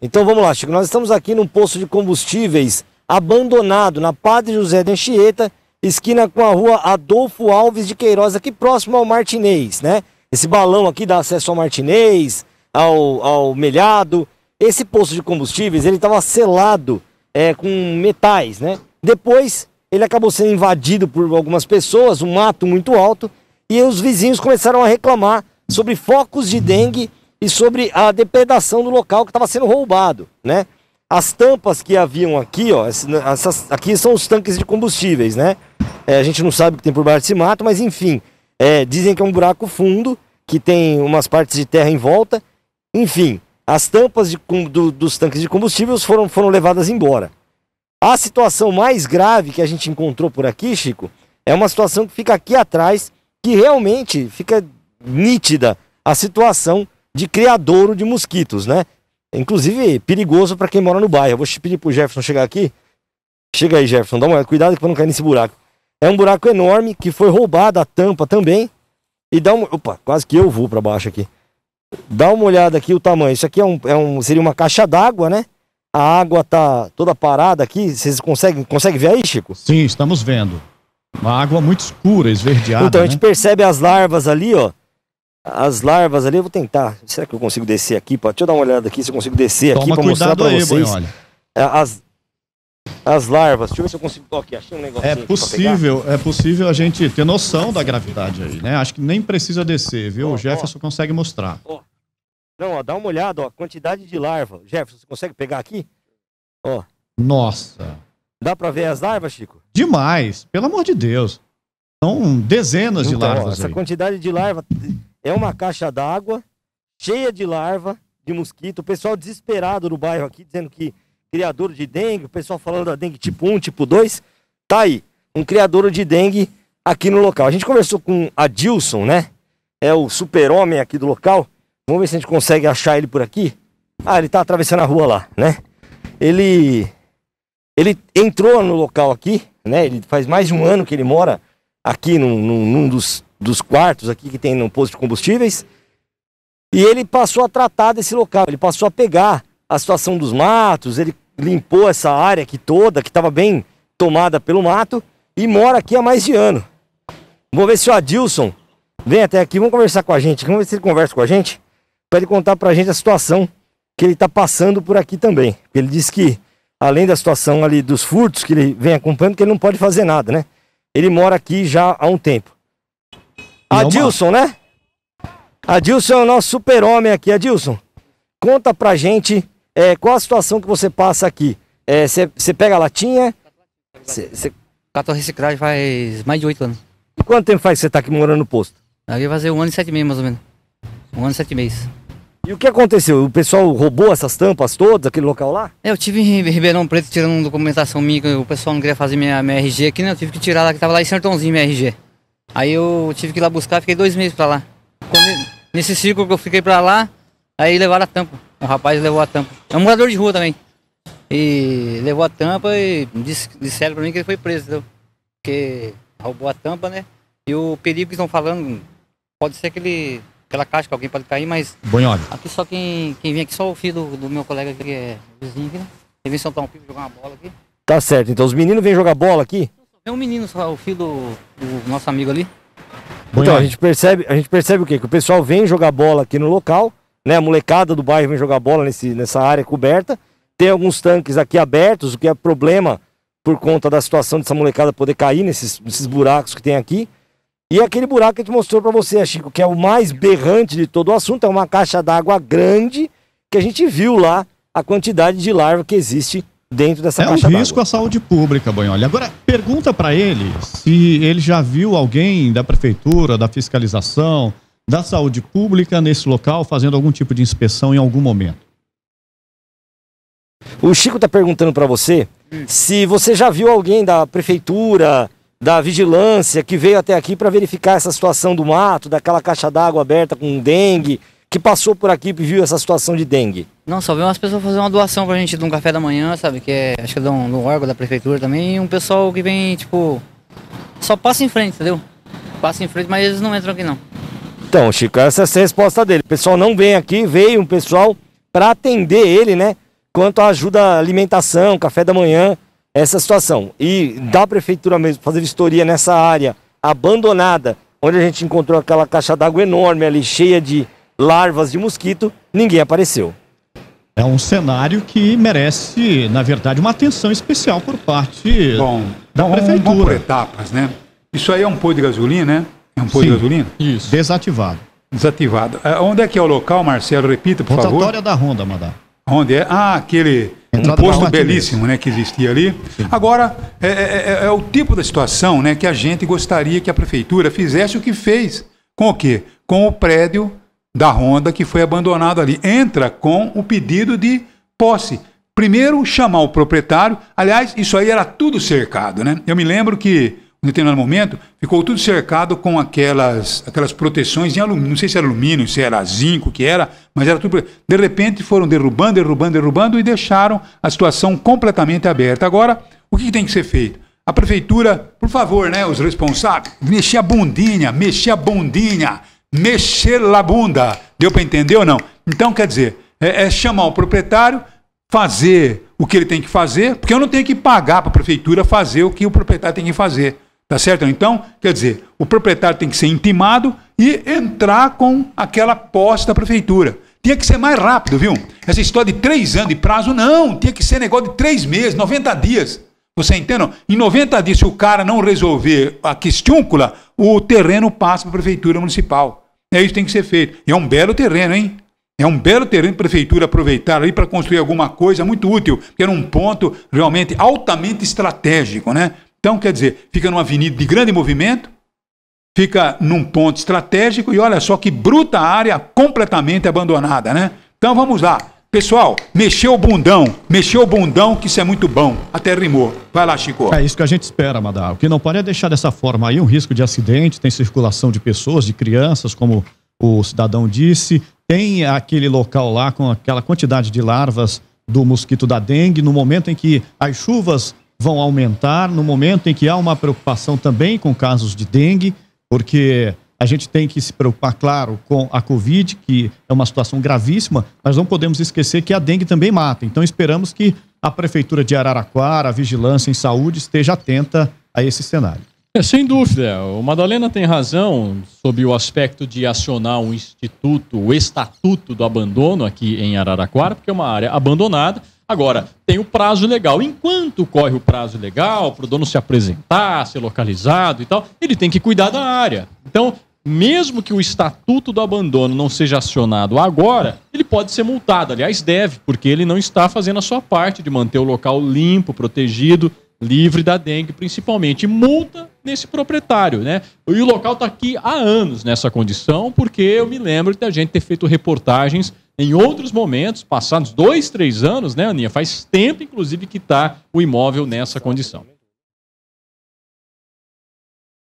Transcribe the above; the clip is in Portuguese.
Então vamos lá, Chico. Nós estamos aqui num posto de combustíveis abandonado na Padre José de Anchieta, esquina com a rua Adolfo Alves de Queiroz, aqui próximo ao Martinez, né? Esse balão aqui dá acesso ao Martinez, ao, ao Melhado. Esse posto de combustíveis, ele estava selado é, com metais, né? Depois, ele acabou sendo invadido por algumas pessoas, um mato muito alto, e os vizinhos começaram a reclamar sobre focos de dengue e sobre a depredação do local que estava sendo roubado, né? As tampas que haviam aqui, ó, né, essas, aqui são os tanques de combustíveis, né? É, a gente não sabe o que tem por baixo desse mato, mas enfim, é, dizem que é um buraco fundo, que tem umas partes de terra em volta. Enfim, as tampas de, do, dos tanques de combustíveis foram, foram levadas embora. A situação mais grave que a gente encontrou por aqui, Chico, é uma situação que fica aqui atrás, que realmente fica nítida a situação de criadouro de mosquitos, né? É, inclusive perigoso para quem mora no bairro. Eu vou pedir pro Jefferson chegar aqui. Chega aí, Jefferson, dá uma olhada, cuidado para não cair nesse buraco. É um buraco enorme que foi roubado a tampa também. E dá uma. Opa, quase que eu vou para baixo aqui. Dá uma olhada aqui o tamanho. Isso aqui é um, é um seria uma caixa d'água, né? A água tá toda parada aqui. Vocês conseguem consegue ver aí, Chico? Sim, estamos vendo. Uma água muito escura, esverdeada. Então a gente né? percebe as larvas ali, ó as larvas ali. Eu vou tentar. Será que eu consigo descer aqui? Pra... Deixa eu dar uma olhada aqui se eu consigo descer Toma aqui pra mostrar pra aí, vocês. olha é, as, as larvas. Deixa eu ver se eu consigo. Ó, aqui, achei um negócio. É possível, é possível a gente ter noção da gravidade aí, né? Acho que nem precisa descer, viu? o Jefferson consegue mostrar. Não, ó, dá uma olhada, ó. Quantidade de larva. Jefferson, você consegue pegar aqui? Ó. Nossa. Dá pra ver as larvas, Chico? Demais, pelo amor de Deus. São dezenas então, de larvas. Ó, essa aí. quantidade de larva é uma caixa d'água cheia de larva de mosquito. O pessoal desesperado no bairro aqui, dizendo que criador de dengue, o pessoal falando da dengue tipo 1, tipo 2. Tá aí, um criador de dengue aqui no local. A gente conversou com a Dilson, né? É o super-homem aqui do local. Vamos ver se a gente consegue achar ele por aqui. Ah, ele tá atravessando a rua lá, né? Ele ele entrou no local aqui, né? Ele faz mais de um ano que ele mora aqui num, num, num dos dos quartos aqui que tem no posto de combustíveis. E ele passou a tratar desse local, ele passou a pegar a situação dos matos, ele limpou essa área aqui toda, que estava bem tomada pelo mato, e mora aqui há mais de ano. Vamos ver se o Adilson vem até aqui, vamos conversar com a gente, vamos ver se ele conversa com a gente, para ele contar para a gente a situação que ele está passando por aqui também. Ele disse que, além da situação ali dos furtos que ele vem acompanhando, que ele não pode fazer nada, né? Ele mora aqui já há um tempo. É Adilson, né? Adilson é o nosso super-homem aqui. Adilson, conta pra gente é, qual a situação que você passa aqui. Você é, pega a latinha? Cê, cê... Catou reciclagem faz mais de oito anos. E quanto tempo faz que você tá aqui morando no posto? Aqui vai fazer um ano e sete meses, mais ou menos. Um ano e sete meses. E o que aconteceu? O pessoal roubou essas tampas todas, aquele local lá? É, eu tive em Ribeirão Preto tirando uma documentação minha, que o pessoal não queria fazer minha, minha RG aqui, né? Eu tive que tirar lá, que tava lá em Sertãozinho minha RG. Aí eu tive que ir lá buscar, fiquei dois meses pra lá. Quando, nesse ciclo que eu fiquei pra lá, aí levaram a tampa. O rapaz levou a tampa. É um morador de rua também. E levou a tampa e disse, disseram pra mim que ele foi preso, entendeu? Porque roubou a tampa, né? E o perigo que estão falando, pode ser que ele pela caixa que alguém pode cair, mas. Bonholi. Aqui só quem, quem vem aqui, só o filho do, do meu colega aqui, que é vizinho aqui, né? Ele vem soltar um pico jogar uma bola aqui. Tá certo, então os meninos vêm jogar bola aqui? É um menino só, o filho do, do nosso amigo ali. Então, a gente percebe, a gente percebe o quê? Que o pessoal vem jogar bola aqui no local, né? A molecada do bairro vem jogar bola nesse, nessa área coberta. Tem alguns tanques aqui abertos, o que é problema por conta da situação dessa molecada poder cair nesses, nesses buracos que tem aqui. E aquele buraco que a gente mostrou para você, né, Chico, que é o mais berrante de todo o assunto, é uma caixa d'água grande que a gente viu lá a quantidade de larva que existe dentro dessa é caixa É um risco à saúde pública, Banholi. Agora, pergunta para ele se ele já viu alguém da prefeitura, da fiscalização, da saúde pública nesse local fazendo algum tipo de inspeção em algum momento. O Chico está perguntando para você se você já viu alguém da prefeitura, da vigilância que veio até aqui para verificar essa situação do mato, daquela caixa d'água aberta com dengue, que passou por aqui e viu essa situação de dengue? Não, só vi umas pessoas fazer uma doação pra gente de um café da manhã, sabe? Que é, acho que é de um, de um órgão da prefeitura também. E um pessoal que vem, tipo, só passa em frente, entendeu? Passa em frente, mas eles não entram aqui não. Então, Chico, essa é a resposta dele. O pessoal não vem aqui, veio um pessoal para atender ele, né? Quanto à ajuda alimentação, café da manhã, essa situação. E da prefeitura mesmo, fazer vistoria nessa área abandonada, onde a gente encontrou aquela caixa d'água enorme ali, cheia de larvas de mosquito, ninguém apareceu. É um cenário que merece, na verdade, uma atenção especial por parte Bom, da vamos, prefeitura. Vamos por etapas, né? Isso aí é um pôr de gasolina, né? É um pôr Sim, de gasolina? Isso. Desativado. Desativado. Ah, onde é que é o local, Marcelo? Repita, por favor. Rotatória da Ronda, Madá. Onde é? Ah, aquele um posto belíssimo, né, que existia ali. Sim. Agora, é, é, é, é, o tipo da situação, né, que a gente gostaria que a prefeitura fizesse o que fez. Com o quê? Com o prédio da Honda que foi abandonado ali. Entra com o pedido de posse. Primeiro, chamar o proprietário. Aliás, isso aí era tudo cercado, né? Eu me lembro que, em determinado momento, ficou tudo cercado com aquelas, aquelas proteções em alumínio. Não sei se era alumínio, se era zinco, que era, mas era tudo. De repente foram derrubando, derrubando, derrubando e deixaram a situação completamente aberta. Agora, o que tem que ser feito? A prefeitura, por favor, né, os responsáveis, mexer a bundinha, mexer a bundinha mexer la bunda. Deu para entender ou não? Então, quer dizer, é, é chamar o proprietário, fazer o que ele tem que fazer, porque eu não tenho que pagar para a prefeitura fazer o que o proprietário tem que fazer. Tá certo? Então, quer dizer, o proprietário tem que ser intimado e entrar com aquela posse da prefeitura. Tinha que ser mais rápido, viu? Essa história de três anos de prazo, não. Tinha que ser negócio de três meses, 90 dias. Você entende? Em 90 dias, se o cara não resolver a questúncula, o terreno passa para a prefeitura municipal. É isso que tem que ser feito. E é um belo terreno, hein? É um belo terreno para a prefeitura aproveitar ali para construir alguma coisa muito útil, porque era um ponto realmente altamente estratégico, né? Então, quer dizer, fica numa avenida de grande movimento, fica num ponto estratégico e olha só que bruta área completamente abandonada, né? Então vamos lá. Pessoal, mexeu o bundão, mexeu o bundão, que isso é muito bom. Até rimou. Vai lá, Chico. É isso que a gente espera, Madá. O que não pode é deixar dessa forma aí um risco de acidente, tem circulação de pessoas, de crianças, como o cidadão disse, tem aquele local lá com aquela quantidade de larvas do mosquito da dengue, no momento em que as chuvas vão aumentar, no momento em que há uma preocupação também com casos de dengue, porque a gente tem que se preocupar, claro, com a Covid, que é uma situação gravíssima, mas não podemos esquecer que a dengue também mata. Então, esperamos que a Prefeitura de Araraquara, a Vigilância em Saúde, esteja atenta a esse cenário. É, sem dúvida. O Madalena tem razão sobre o aspecto de acionar o Instituto, o Estatuto do Abandono aqui em Araraquara, porque é uma área abandonada Agora, tem o prazo legal. Enquanto corre o prazo legal, para o dono se apresentar, ser localizado e tal, ele tem que cuidar da área. Então, mesmo que o estatuto do abandono não seja acionado agora, ele pode ser multado. Aliás, deve, porque ele não está fazendo a sua parte de manter o local limpo, protegido, livre da dengue, principalmente. multa nesse proprietário, né? E o local está aqui há anos nessa condição, porque eu me lembro de a gente ter feito reportagens em outros momentos, passados dois, três anos, né, Aninha? Faz tempo, inclusive, que está o imóvel nessa condição.